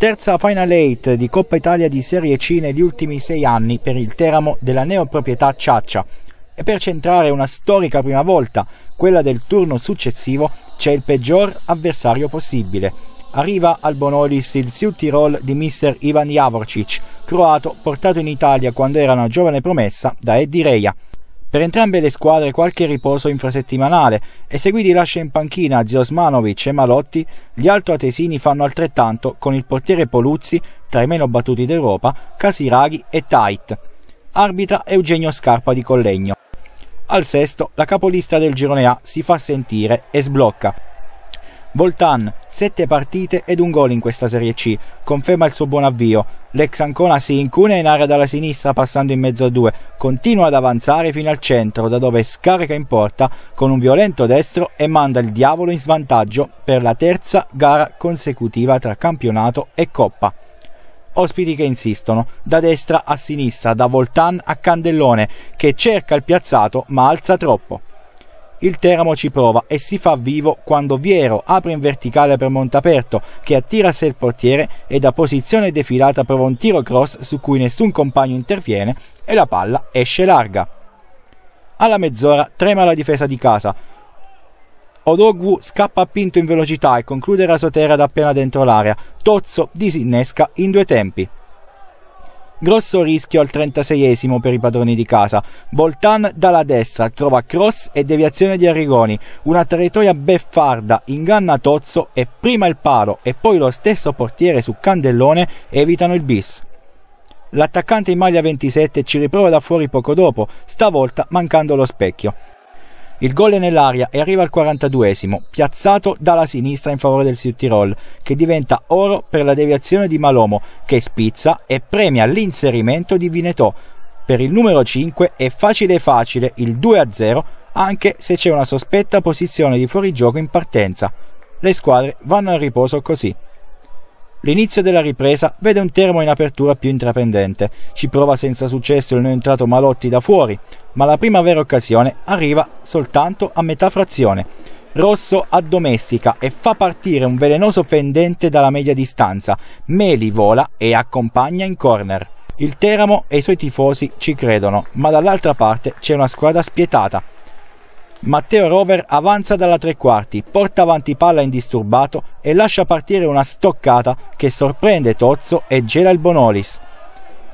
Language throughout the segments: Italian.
Terza Final 8 di Coppa Italia di Serie C negli ultimi sei anni per il Teramo della neoproprietà Ciaccia. E per centrare una storica prima volta, quella del turno successivo, c'è il peggior avversario possibile. Arriva al Bonolis il Siu Tirol di mister Ivan Javorcic, croato portato in Italia quando era una giovane promessa da Eddie Reia. Per entrambe le squadre qualche riposo infrasettimanale e se Guidi lascia in panchina Ziosmanovic e Malotti, gli altoatesini fanno altrettanto con il portiere Poluzzi, tra i meno battuti d'Europa, Casiraghi e Tait. Arbitra Eugenio Scarpa di Collegno. Al sesto, la capolista del girone A si fa sentire e sblocca, Voltan, 7 partite ed un gol in questa Serie C, conferma il suo buon avvio. L'ex Ancona si incunea in area dalla sinistra passando in mezzo a due, continua ad avanzare fino al centro da dove scarica in porta con un violento destro e manda il diavolo in svantaggio per la terza gara consecutiva tra campionato e coppa ospiti che insistono, da destra a sinistra, da Voltan a Candellone, che cerca il piazzato ma alza troppo. Il Teramo ci prova e si fa vivo quando Viero apre in verticale per Montaperto che attira a sé il portiere e da posizione defilata prova un tiro cross su cui nessun compagno interviene e la palla esce larga. Alla mezz'ora trema la difesa di casa. Odogwu scappa a Pinto in velocità e conclude la sua terra da appena dentro l'area. Tozzo disinnesca in due tempi. Grosso rischio al 36esimo per i padroni di casa. Boltan dalla destra trova cross e deviazione di Arrigoni. Una traiettoria beffarda, inganna Tozzo e prima il palo e poi lo stesso portiere su Candellone evitano il bis. L'attaccante in maglia 27 ci riprova da fuori poco dopo, stavolta mancando lo specchio. Il gol è nell'aria e arriva al 42esimo, piazzato dalla sinistra in favore del Sud Tirol, che diventa oro per la deviazione di Malomo, che spizza e premia l'inserimento di Vinetò. Per il numero 5 è facile facile il 2-0, anche se c'è una sospetta posizione di fuorigioco in partenza. Le squadre vanno al riposo così. L'inizio della ripresa vede un Teramo in apertura più intraprendente, ci prova senza successo il neoentrato Malotti da fuori, ma la prima vera occasione arriva soltanto a metà frazione. Rosso addomestica e fa partire un velenoso fendente dalla media distanza, Meli vola e accompagna in corner. Il Teramo e i suoi tifosi ci credono, ma dall'altra parte c'è una squadra spietata, Matteo Rover avanza dalla tre quarti, porta avanti palla indisturbato e lascia partire una stoccata che sorprende Tozzo e gela il Bonolis.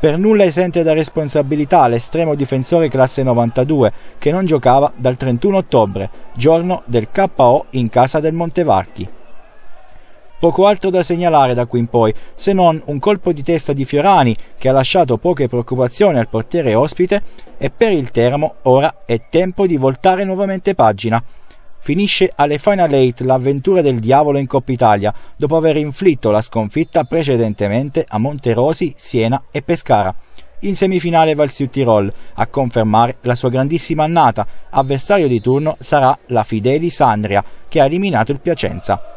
Per nulla esente da responsabilità l'estremo difensore classe 92 che non giocava dal 31 ottobre, giorno del KO in casa del Montevarchi. Poco altro da segnalare da qui in poi, se non un colpo di testa di Fiorani che ha lasciato poche preoccupazioni al portiere ospite e per il Teramo ora è tempo di voltare nuovamente pagina. Finisce alle Final Eight l'avventura del diavolo in Coppa Italia dopo aver inflitto la sconfitta precedentemente a Monterosi, Siena e Pescara. In semifinale va il Sud Tirol a confermare la sua grandissima annata. Avversario di turno sarà la Fideli Sandria che ha eliminato il Piacenza.